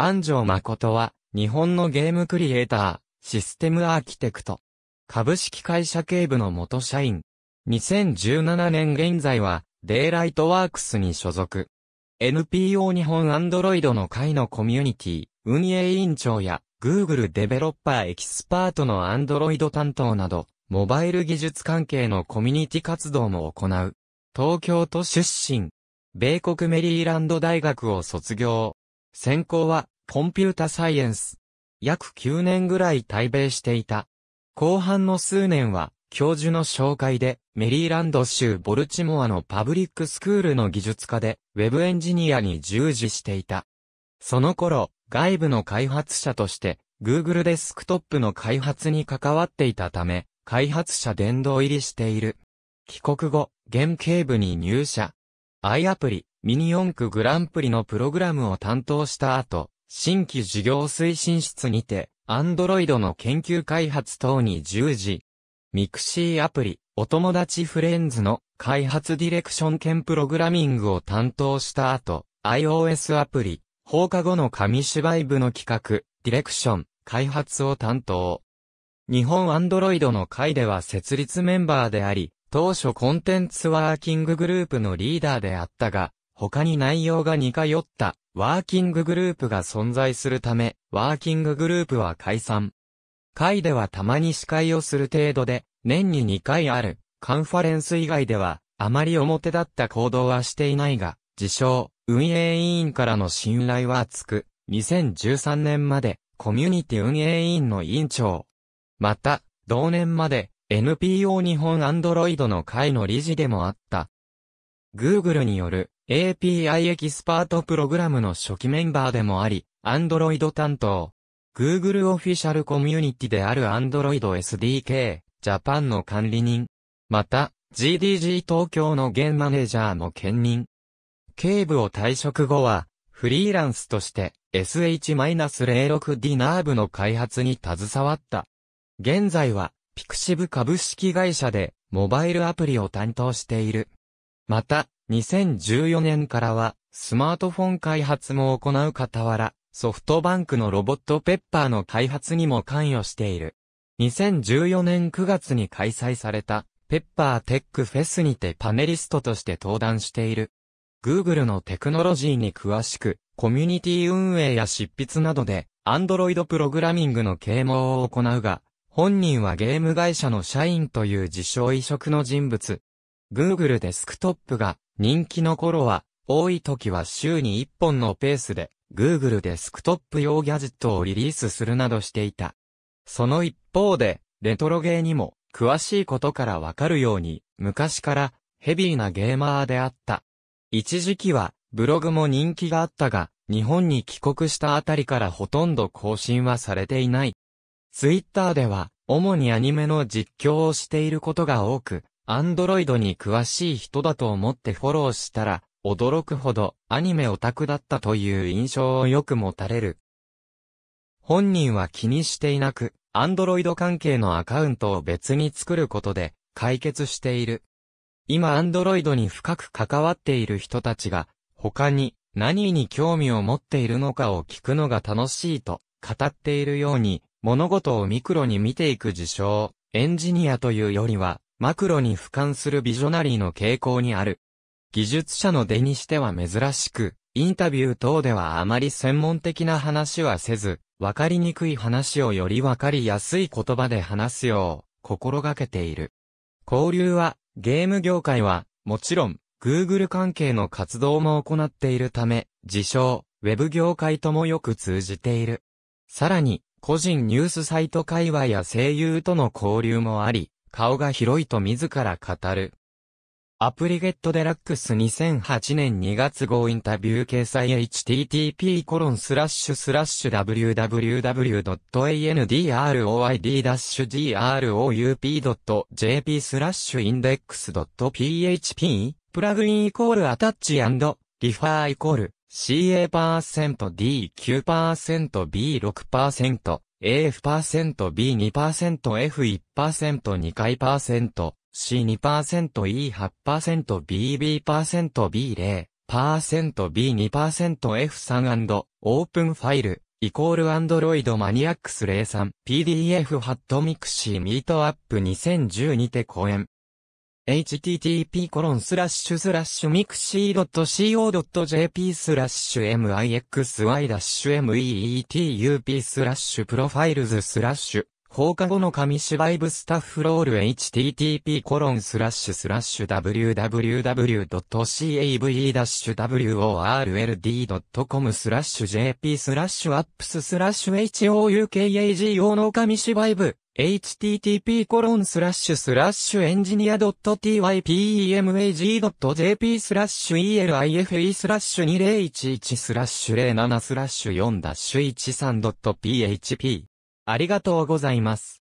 安城誠は、日本のゲームクリエイター、システムアーキテクト。株式会社警部の元社員。2017年現在は、デイライトワークスに所属。NPO 日本アンドロイドの会のコミュニティ、運営委員長や、Google デベロッパーエキスパートのアンドロイド担当など、モバイル技術関係のコミュニティ活動も行う。東京都出身。米国メリーランド大学を卒業。専攻はコンピュータサイエンス。約9年ぐらい対米していた。後半の数年は教授の紹介でメリーランド州ボルチモアのパブリックスクールの技術家でウェブエンジニアに従事していた。その頃、外部の開発者として Google デスクトップの開発に関わっていたため、開発者殿堂入りしている。帰国後、現警部に入社。i アプリ、ミニ四駆グランプリのプログラムを担当した後、新規事業推進室にて、アンドロイドの研究開発等に従事。ミクシーアプリ、お友達フレンズの開発ディレクション兼プログラミングを担当した後、iOS アプリ、放課後の紙芝居部の企画、ディレクション、開発を担当。日本アンドロイドの会では設立メンバーであり、当初コンテンツワーキンググループのリーダーであったが、他に内容が似通った、ワーキンググループが存在するため、ワーキンググループは解散。会ではたまに司会をする程度で、年に2回ある、カンファレンス以外では、あまり表立った行動はしていないが、自称、運営委員からの信頼は厚く、2013年まで、コミュニティ運営委員の委員長。また、同年まで、NPO 日本アンドロイドの会の理事でもあった。Google による API エキスパートプログラムの初期メンバーでもあり、Android 担当。Google オフィシャルコミュニティである Android SDK、Japan の管理人。また、GDG 東京の現マネージャーも兼任。警部を退職後は、フリーランスとして SH-06D ナーブの開発に携わった。現在は、ピクシブ株式会社で、モバイルアプリを担当している。また、2014年からは、スマートフォン開発も行う傍ら、ソフトバンクのロボットペッパーの開発にも関与している。2014年9月に開催された、ペッパーテックフェスにてパネリストとして登壇している。Google のテクノロジーに詳しく、コミュニティ運営や執筆などで、Android プログラミングの啓蒙を行うが、本人はゲーム会社の社員という自称移植の人物、Google デスクトップが人気の頃は、多い時は週に1本のペースで Google デスクトップ用ギャジェットをリリースするなどしていた。その一方で、レトロゲーにも詳しいことからわかるように、昔からヘビーなゲーマーであった。一時期はブログも人気があったが、日本に帰国したあたりからほとんど更新はされていない。ツイッターでは、主にアニメの実況をしていることが多く、アンドロイドに詳しい人だと思ってフォローしたら、驚くほどアニメオタクだったという印象をよく持たれる。本人は気にしていなく、アンドロイド関係のアカウントを別に作ることで解決している。今アンドロイドに深く関わっている人たちが、他に何に興味を持っているのかを聞くのが楽しいと語っているように、物事をミクロに見ていく事象、エンジニアというよりは、マクロに俯瞰するビジョナリーの傾向にある。技術者の出にしては珍しく、インタビュー等ではあまり専門的な話はせず、わかりにくい話をよりわかりやすい言葉で話すよう、心がけている。交流は、ゲーム業界は、もちろん、Google 関係の活動も行っているため、自称、ウェブ業界ともよく通じている。さらに、個人ニュースサイト会話や声優との交流もあり、顔が広いと自ら語る。アプリゲットデラックス2008年2月号インタビュー掲載 http コロンスラッシュスラッシュ www.android-group.jp スラッシュインデックス .php プラグインイコールアタッチリファーイコール CA%D9%B6% AF%、B2%、F1%、2回%、C2%、E8%、BB%、B0%、B2%、F3& オープンファイル、イコールアンドロイドマニアックス03、PDF ハットミクシーミートアップ2012て講演。http://mixi.co.jp スラッシュ mixy-meetup ダッシュスラッシュプロファイルズスラッシュ放課後の紙芝居部スタッフロール http コロンスラッシュスラッシュ www.cave-world.com スラッシュ jp スラッシュアップススラッシュ h o u k a g a o の紙芝居部 http コロンスラッシュスラッシュエンジニア .typemag.jp スラッシュ elife スラッシュ2011スラッシュ07スラッシュ4ダッシュ 13.php ありがとうございます。